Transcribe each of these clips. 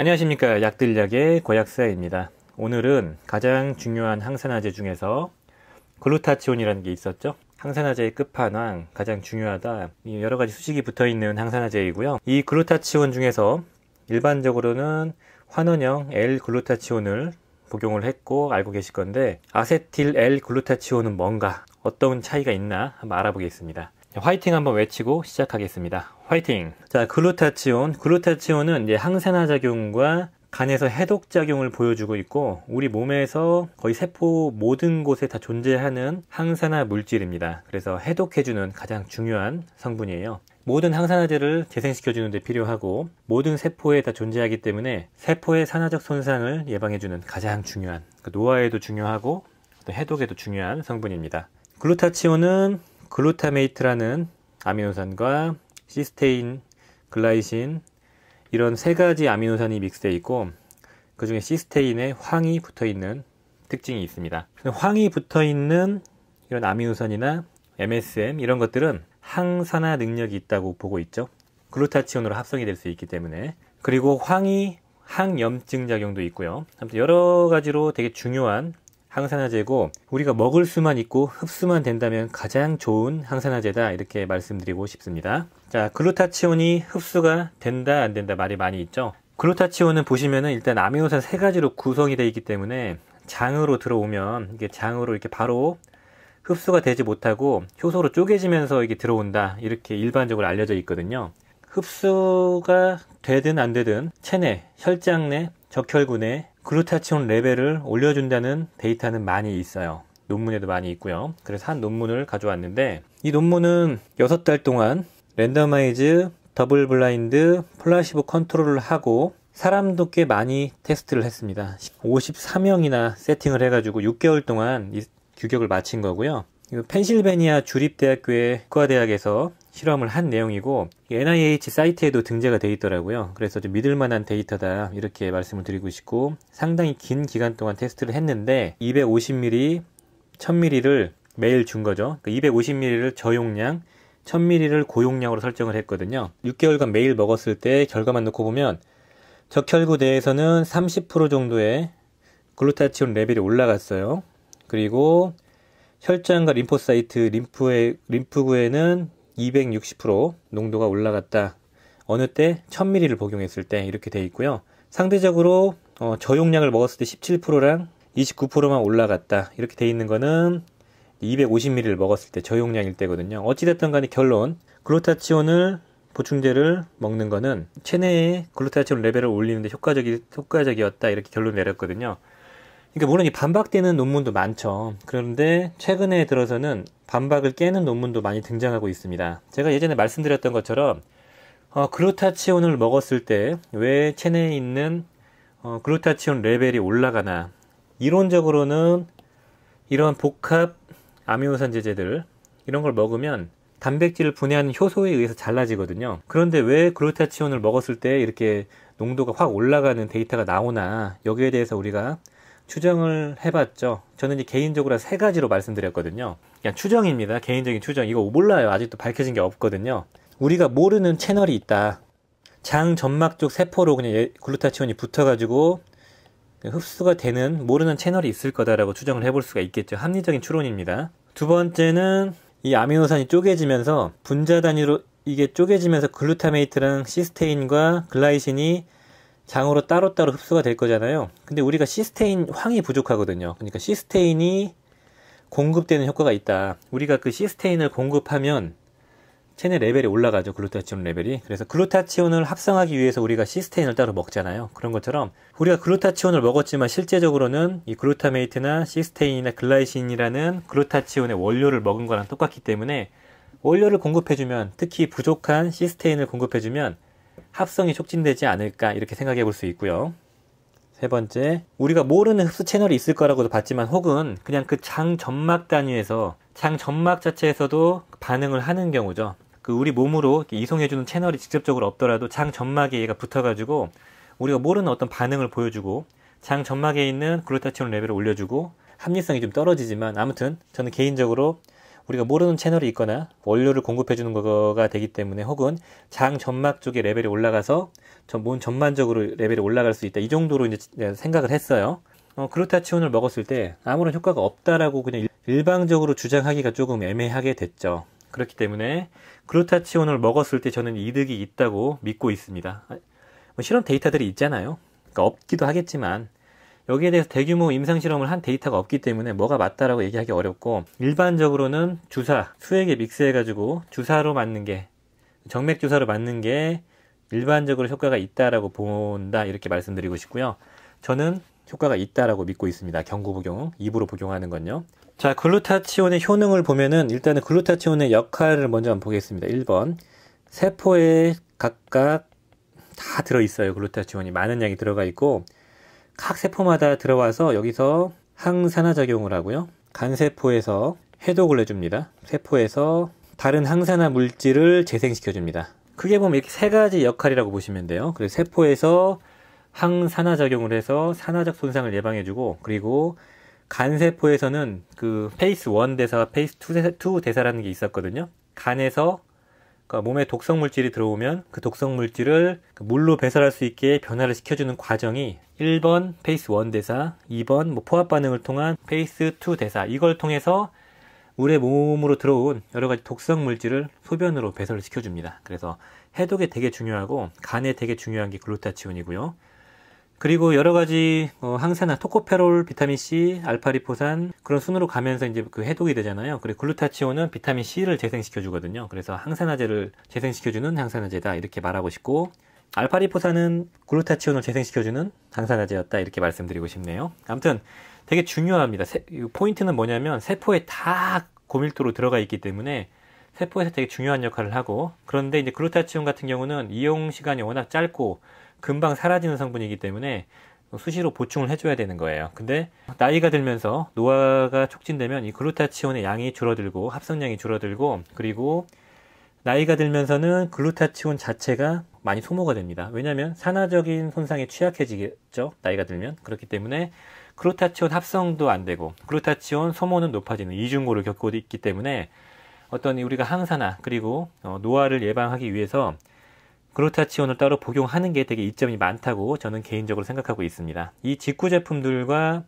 안녕하십니까 약들약의 고약사입니다 오늘은 가장 중요한 항산화제 중에서 글루타치온이라는 게 있었죠 항산화제의 끝판왕 가장 중요하다 여러 가지 수식이 붙어 있는 항산화제이고요 이 글루타치온 중에서 일반적으로는 환원형 L-글루타치온을 복용을 했고 알고 계실 건데 아세틸 L-글루타치온은 뭔가 어떤 차이가 있나 한번 알아보겠습니다 화이팅 한번 외치고 시작하겠습니다. 화이팅! 자, 글루타치온. 글루타치온은 이제 항산화 작용과 간에서 해독 작용을 보여주고 있고 우리 몸에서 거의 세포 모든 곳에 다 존재하는 항산화 물질입니다. 그래서 해독해주는 가장 중요한 성분이에요. 모든 항산화제를 재생시켜주는 데 필요하고 모든 세포에 다 존재하기 때문에 세포의 산화적 손상을 예방해주는 가장 중요한 그 노화에도 중요하고 또 해독에도 중요한 성분입니다. 글루타치온은 글루타메이트라는 아미노산과 시스테인, 글라이신 이런 세 가지 아미노산이 믹스되어 있고 그 중에 시스테인에 황이 붙어 있는 특징이 있습니다. 황이 붙어 있는 이런 아미노산이나 MSM 이런 것들은 항산화 능력이 있다고 보고 있죠. 글루타치온으로 합성이 될 수 있기 때문에 그리고 황이 항염증 작용도 있고요. 아무튼 여러 가지로 되게 중요한 항산화제고 우리가 먹을 수만 있고 흡수만 된다면 가장 좋은 항산화제다 이렇게 말씀드리고 싶습니다. 자, 글루타치온이 흡수가 된다 안 된다 말이 많이 있죠. 글루타치온은 보시면은 일단 아미노산 세 가지로 구성이 되어 있기 때문에 장으로 들어오면 이게 장으로 이렇게 바로 흡수가 되지 못하고 효소로 쪼개지면서 이게 들어온다 이렇게 일반적으로 알려져 있거든요. 흡수가 되든 안 되든 체내, 혈장 내, 적혈구 내, 글루타치온 레벨을 올려준다는 데이터는 많이 있어요. 논문에도 많이 있고요. 그래서 한 논문을 가져왔는데 이 논문은 6달 동안 랜덤마이즈 더블 블라인드 플라시보 컨트롤을 하고 사람도 꽤 많이 테스트를 했습니다. 54명이나 세팅을 해가지고 6개월 동안 이 규격을 마친 거고요. 펜실베니아 주립대학교의 국과대학에서 실험을 한 내용이고 NIH 사이트에도 등재가 돼 있더라고요. 그래서 좀 믿을 만한 데이터다 이렇게 말씀을 드리고 싶고 상당히 긴 기간 동안 테스트를 했는데 250ml, 1000ml를 매일 준 거죠. 250ml를 그러니까 저용량, 1000ml를 고용량으로 설정을 했거든요. 6개월간 매일 먹었을 때 결과만 놓고 보면 적혈구 내에서는 30% 정도의 글루타치온 레벨이 올라갔어요. 그리고 혈장과 림포사이트, 림프의, 림프구에는 260% 농도가 올라갔다. 어느 때 1000ml를 복용했을 때 이렇게 돼 있고요. 상대적으로 어, 저용량을 먹었을 때 17%랑 29%만 올라갔다. 이렇게 돼 있는 거는 250ml를 먹었을 때 저용량일 때거든요. 어찌됐든 간에 결론 글루타치온을 보충제를 먹는 거는 체내에 글루타치온 레벨을 올리는데 효과적이, 효과적이었다 이렇게 결론 내렸거든요. 그러니까 물론 이 반박되는 논문도 많죠. 그런데 최근에 들어서는 반박을 깨는 논문도 많이 등장하고 있습니다. 제가 예전에 말씀드렸던 것처럼 어, 그루타치온을 먹었을 때 왜 체내에 있는 어, 그루타치온 레벨이 올라가나 이론적으로는 이런 복합 아미노산제제들 이런 걸 먹으면 단백질을 분해하는 효소에 의해서 잘라지거든요. 그런데 왜 그루타치온을 먹었을 때 이렇게 농도가 확 올라가는 데이터가 나오나 여기에 대해서 우리가 추정을 해봤죠. 저는 이제 개인적으로 세 가지로 말씀드렸거든요. 그냥 추정입니다. 개인적인 추정. 이거 몰라요. 아직도 밝혀진 게 없거든요. 우리가 모르는 채널이 있다. 장 점막 쪽 세포로 그냥 예, 글루타치온이 붙어가지고 흡수가 되는 모르는 채널이 있을 거다라고 추정을 해볼 수가 있겠죠. 합리적인 추론입니다. 두 번째는 이 아미노산이 쪼개지면서 분자 단위로 이게 쪼개지면서 글루타메이트랑 시스테인과 글라이신이 장으로 따로따로 흡수가 될 거잖아요. 근데 우리가 시스테인 황이 부족하거든요. 그러니까 시스테인이 공급되는 효과가 있다. 우리가 그 시스테인을 공급하면 체내 레벨이 올라가죠. 글루타치온 레벨이. 그래서 글루타치온을 합성하기 위해서 우리가 시스테인을 따로 먹잖아요. 그런 것처럼 우리가 글루타치온을 먹었지만 실제적으로는 이 글루타메이트나 시스테인이나 글라이신이라는 글루타치온의 원료를 먹은 거랑 똑같기 때문에 원료를 공급해주면 특히 부족한 시스테인을 공급해주면 합성이 촉진되지 않을까 이렇게 생각해 볼 수 있고요. 세 번째, 우리가 모르는 흡수 채널이 있을 거라고도 봤지만 혹은 그냥 그 장 점막 단위에서 장 점막 자체에서도 반응을 하는 경우죠. 그 우리 몸으로 이송해주는 채널이 직접적으로 없더라도 장 점막에 얘가 붙어가지고 우리가 모르는 어떤 반응을 보여주고 장 점막에 있는 글루타치온 레벨을 올려주고 합리성이 좀 떨어지지만 아무튼 저는 개인적으로 우리가 모르는 채널이 있거나 원료를 공급해 주는 거가 되기 때문에 혹은 장 점막 쪽에 레벨이 올라가서 몸 뭐 전반적으로 레벨이 올라갈 수 있다. 이 정도로 이제 네, 생각을 했어요. 어, 그루타치온을 먹었을 때 아무런 효과가 없다라고 그냥 일방적으로 주장하기가 조금 애매하게 됐죠. 그렇기 때문에 그루타치온을 먹었을 때 저는 이득이 있다고 믿고 있습니다. 아, 뭐 실험 데이터들이 있잖아요. 그러니까 없기도 하겠지만 여기에 대해서 대규모 임상실험을 한 데이터가 없기 때문에 뭐가 맞다라고 얘기하기 어렵고 일반적으로는 주사 수액에 믹스해가지고 주사로 맞는 게 정맥 주사로 맞는 게 일반적으로 효과가 있다라고 본다 이렇게 말씀드리고 싶고요. 저는 효과가 있다라고 믿고 있습니다. 경구 복용, 입으로 복용하는 건요. 자, 글루타치온의 효능을 보면은 일단은 글루타치온의 역할을 먼저 한번 보겠습니다. 1번. 세포에 각각 다 들어 있어요. 글루타치온이 많은 양이 들어가 있고 각 세포마다 들어와서 여기서 항산화 작용을 하고요. 간세포에서 해독을 해줍니다. 세포에서 다른 항산화 물질을 재생시켜 줍니다. 크게 보면 이렇게 세 가지 역할이라고 보시면 돼요. 그래서 세포에서 항산화 작용을 해서 산화적 손상을 예방해주고 그리고 간세포에서는 그 페이스 1 대사와 페이스 2 대사라는 게 있었거든요. 간에서 그러니까 몸에 독성 물질이 들어오면 그 독성 물질을 그 물로 배설할 수 있게 변화를 시켜주는 과정이 1번 페이스 1 대사, 2번 뭐 포합 반응을 통한 페이스 2 대사 이걸 통해서 우리의 몸으로 들어온 여러 가지 독성 물질을 소변으로 배설을 시켜줍니다. 그래서 해독에 되게 중요하고 간에 되게 중요한 게 글루타치온이고요. 그리고 여러 가지 어, 항산화, 토코페롤, 비타민 C, 알파리포산 그런 순으로 가면서 이제 그 해독이 되잖아요. 그리고 글루타치온은 비타민 C를 재생시켜 주거든요. 그래서 항산화제를 재생시켜 주는 항산화제다 이렇게 말하고 싶고 알파리포산은 글루타치온을 재생시켜 주는 항산화제였다 이렇게 말씀드리고 싶네요. 아무튼 되게 중요합니다. 세, 포인트는 뭐냐면 세포에 다 고밀도로 들어가 있기 때문에 세포에서 되게 중요한 역할을 하고 그런데 이제 글루타치온 같은 경우는 이용 시간이 워낙 짧고 금방 사라지는 성분이기 때문에 수시로 보충을 해줘야 되는 거예요. 근데 나이가 들면서 노화가 촉진되면 이 글루타치온의 양이 줄어들고 합성량이 줄어들고 그리고 나이가 들면서는 글루타치온 자체가 많이 소모가 됩니다. 왜냐하면 산화적인 손상에 취약해지겠죠. 나이가 들면 그렇기 때문에 글루타치온 합성도 안 되고 글루타치온 소모는 높아지는 이중고를 겪고 있기 때문에 어떤 우리가 항산화 그리고 어, 노화를 예방하기 위해서 그루타치온을 따로 복용하는 게 되게 이점이 많다고 저는 개인적으로 생각하고 있습니다. 이 직구 제품들과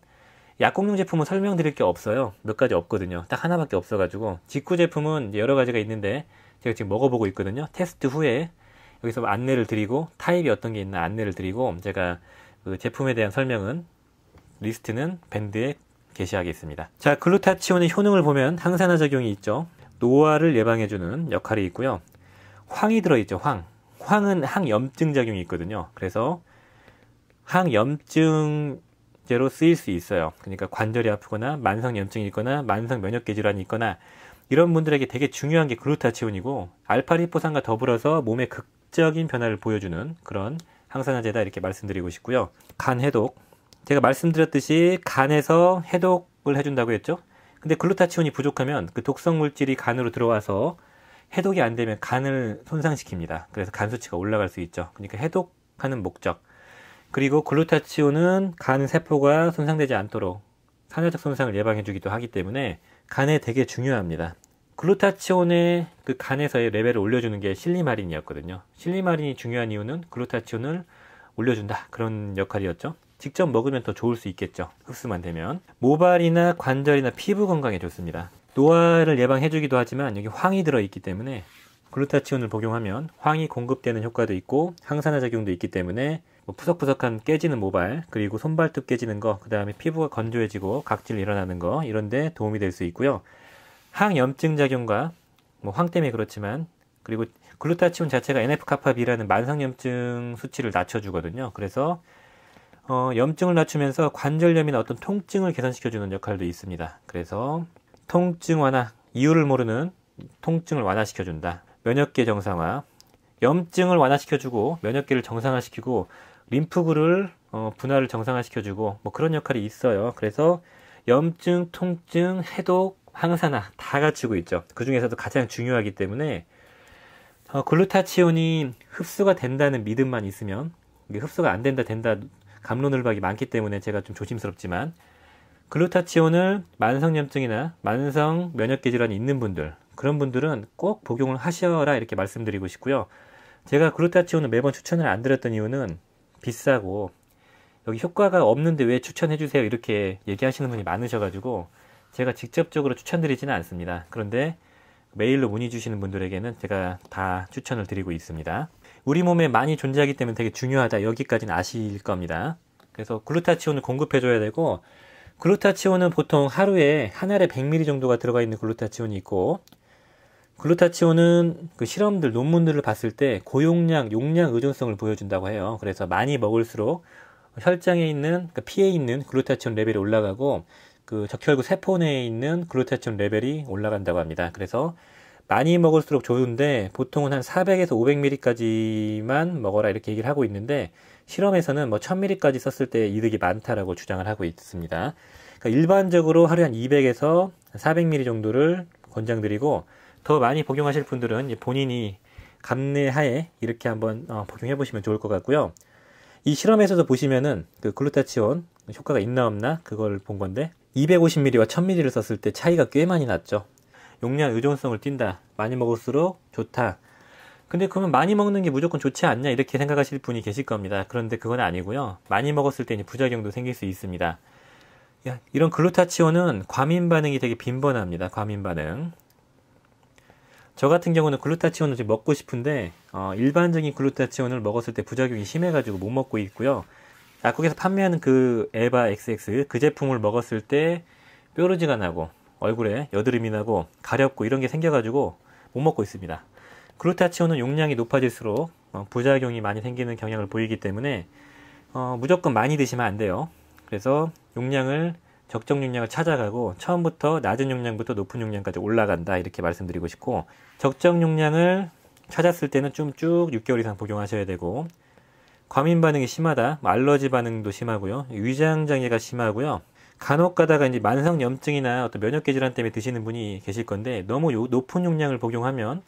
약공용 제품은 설명드릴 게 없어요. 몇 가지 없거든요. 딱 하나밖에 없어가지고 직구 제품은 여러 가지가 있는데 제가 지금 먹어보고 있거든요. 테스트 후에 여기서 안내를 드리고 타입이 어떤 게 있나 안내를 드리고 제가 그 제품에 대한 설명은 리스트는 밴드에 게시하겠습니다. 자, 글루타치온의 효능을 보면 항산화 작용이 있죠. 노화를 예방해주는 역할이 있고요. 황이 들어있죠, 황. 황은 항염증 작용이 있거든요. 그래서 항염증제로 쓰일 수 있어요. 그러니까 관절이 아프거나 만성 염증이 있거나 만성 면역계 질환이 있거나 이런 분들에게 되게 중요한 게 글루타치온이고 알파리포산과 더불어서 몸에 극적인 변화를 보여주는 그런 항산화제다 이렇게 말씀드리고 싶고요. 간 해독 제가 말씀드렸듯이 간에서 해독을 해준다고 했죠. 근데 글루타치온이 부족하면 그 독성 물질이 간으로 들어와서 해독이 안 되면 간을 손상시킵니다. 그래서 간 수치가 올라갈 수 있죠. 그러니까 해독하는 목적. 그리고 글루타치온은 간 세포가 손상되지 않도록 산화적 손상을 예방해주기도 하기 때문에 간에 되게 중요합니다. 글루타치온의 그 간에서의 레벨을 올려주는 게 실리마린이었거든요. 실리마린이 중요한 이유는 글루타치온을 올려준다 그런 역할이었죠. 직접 먹으면 더 좋을 수 있겠죠. 흡수만 되면 모발이나 관절이나 피부 건강에 좋습니다. 노화를 예방해주기도 하지만 여기 황이 들어있기 때문에 글루타치온을 복용하면 황이 공급되는 효과도 있고 항산화 작용도 있기 때문에 뭐 푸석푸석한 깨지는 모발 그리고 손발톱 깨지는 거 그 다음에 피부가 건조해지고 각질 일어나는 거 이런데 도움이 될 수 있고요 항염증 작용과 뭐 황 때문에 그렇지만 그리고 글루타치온 자체가 NF카파비라는 만성염증 수치를 낮춰주거든요 그래서 어, 염증을 낮추면서 관절염이나 어떤 통증을 개선시켜주는 역할도 있습니다 그래서 통증 완화, 이유를 모르는 통증을 완화시켜준다. 면역계 정상화, 염증을 완화시켜주고 면역계를 정상화시키고 림프구를 어, 분화를 정상화시켜주고 뭐 그런 역할이 있어요. 그래서 염증, 통증, 해독, 항산화 다 갖추고 있죠. 그 중에서도 가장 중요하기 때문에 어, 글루타치온이 흡수가 된다는 믿음만 있으면 이게 흡수가 안 된다 된다 감론을박이 많기 때문에 제가 좀 조심스럽지만 글루타치온을 만성염증이나 만성 면역계 질환이 있는 분들 그런 분들은 꼭 복용을 하셔라 이렇게 말씀드리고 싶고요. 제가 글루타치온을 매번 추천을 안 드렸던 이유는 비싸고 여기 효과가 없는데 왜 추천해 주세요 이렇게 얘기하시는 분이 많으셔가지고 제가 직접적으로 추천드리지는 않습니다. 그런데 메일로 문의 주시는 분들에게는 제가 다 추천을 드리고 있습니다. 우리 몸에 많이 존재하기 때문에 되게 중요하다 여기까지는 아실 겁니다. 그래서 글루타치온을 공급해줘야 되고 글루타치온은 보통 하루에 한 알에 100ml 정도가 들어가 있는 글루타치온이 있고 글루타치온은 그 실험들 논문들을 봤을 때 고용량, 용량 의존성을 보여준다고 해요. 그래서 많이 먹을수록 혈장에 있는 그 피에 있는 글루타치온 레벨이 올라가고 그 적혈구 세포 내에 있는 글루타치온 레벨이 올라간다고 합니다. 그래서 많이 먹을수록 좋은데 보통은 한 400에서 500ml까지만 먹어라 이렇게 얘기를 하고 있는데 실험에서는 뭐 1000ml까지 썼을 때 이득이 많다라고 주장을 하고 있습니다. 그러니까 일반적으로 하루에 한 200에서 400ml 정도를 권장드리고 더 많이 복용하실 분들은 본인이 감내하에 이렇게 한번 어, 복용해 보시면 좋을 것 같고요. 이 실험에서도 보시면은 그 글루타치온 효과가 있나 없나 그걸 본 건데 250ml와 1000ml를 썼을 때 차이가 꽤 많이 났죠. 용량 의존성을 띈다. 많이 먹을수록 좋다. 근데 그러면 많이 먹는 게 무조건 좋지 않냐 이렇게 생각하실 분이 계실 겁니다. 그런데 그건 아니고요. 많이 먹었을 때 부작용도 생길 수 있습니다. 이런 글루타치온은 과민 반응이 되게 빈번합니다. 과민 반응. 저 같은 경우는 글루타치온을 먹고 싶은데 어, 일반적인 글루타치온을 먹었을 때 부작용이 심해가지고 못 먹고 있고요. 약국에서 판매하는 그 에바 XX 그 제품을 먹었을 때 뾰루지가 나고 얼굴에 여드름이 나고 가렵고 이런 게 생겨가지고 못 먹고 있습니다. 그루타치온은 용량이 높아질수록 어, 부작용이 많이 생기는 경향을 보이기 때문에 어, 무조건 많이 드시면 안 돼요. 그래서 용량을 적정 용량을 찾아가고 처음부터 낮은 용량부터 높은 용량까지 올라간다 이렇게 말씀드리고 싶고 적정 용량을 찾았을 때는 좀쭉 6개월 이상 복용하셔야 되고 과민 반응이 심하다 뭐 알러지 반응도 심하고요 위장 장애가 심하고요 간혹 가다가 이제 만성 염증이나 어떤 면역계 질환 때문에 드시는 분이 계실 건데 너무 높은 용량을 복용하면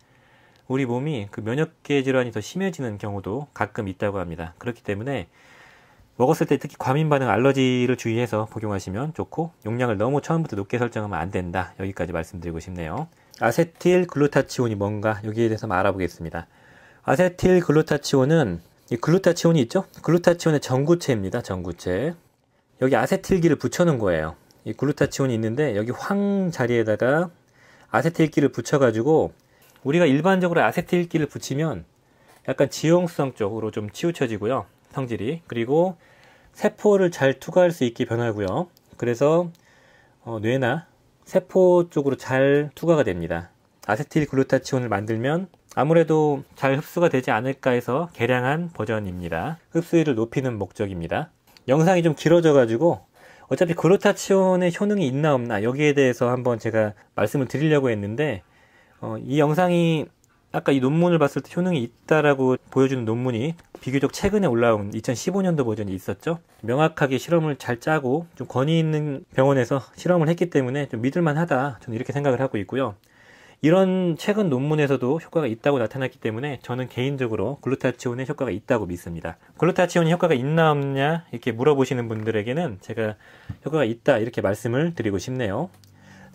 우리 몸이 그 면역계 질환이 더 심해지는 경우도 가끔 있다고 합니다. 그렇기 때문에 먹었을 때 특히 과민 반응 알러지를 주의해서 복용하시면 좋고 용량을 너무 처음부터 높게 설정하면 안 된다. 여기까지 말씀드리고 싶네요. 아세틸 글루타치온이 뭔가 여기에 대해서 알아보겠습니다. 아세틸 글루타치온은 이 글루타치온이 있죠? 글루타치온의 전구체입니다. 전구체. 여기 아세틸기를 붙여놓은 거예요. 이 글루타치온이 있는데 여기 황 자리에다가 아세틸기를 붙여가지고 우리가 일반적으로 아세틸기를 붙이면 약간 지용성 쪽으로 좀 치우쳐지고요. 성질이. 그리고 세포를 잘 투과할 수 있게 변하고요. 그래서 어, 뇌나 세포 쪽으로 잘 투과가 됩니다. 아세틸 글루타치온을 만들면 아무래도 잘 흡수가 되지 않을까 해서 개량한 버전입니다. 흡수율을 높이는 목적입니다. 영상이 좀 길어져 가지고 어차피 글루타치온의 효능이 있나 없나 여기에 대해서 한번 제가 말씀을 드리려고 했는데 어, 이 영상이 아까 이 논문을 봤을 때 효능이 있다라고 보여주는 논문이 비교적 최근에 올라온 2015년도 버전이 있었죠. 명확하게 실험을 잘 짜고 좀 권위 있는 병원에서 실험을 했기 때문에 좀 믿을만 하다. 저는 이렇게 생각을 하고 있고요. 이런 최근 논문에서도 효과가 있다고 나타났기 때문에 저는 개인적으로 글루타치온의 효과가 있다고 믿습니다. 글루타치온이 효과가 있나 없냐 이렇게 물어보시는 분들에게는 제가 효과가 있다 이렇게 말씀을 드리고 싶네요.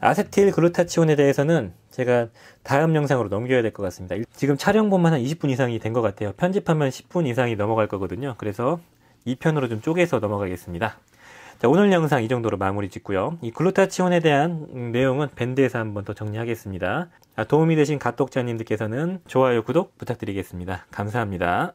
아세틸 글루타치온에 대해서는 제가 다음 영상으로 넘겨야 될 것 같습니다. 지금 촬영본만 한 20분 이상이 된 것 같아요. 편집하면 10분 이상이 넘어갈 거거든요. 그래서 2편으로 좀 쪼개서 넘어가겠습니다. 자, 오늘 영상 이 정도로 마무리 짓고요. 이 글루타치온에 대한 내용은 밴드에서 한번 더 정리하겠습니다. 아, 도움이 되신 가독자님들께서는 좋아요, 구독 부탁드리겠습니다. 감사합니다.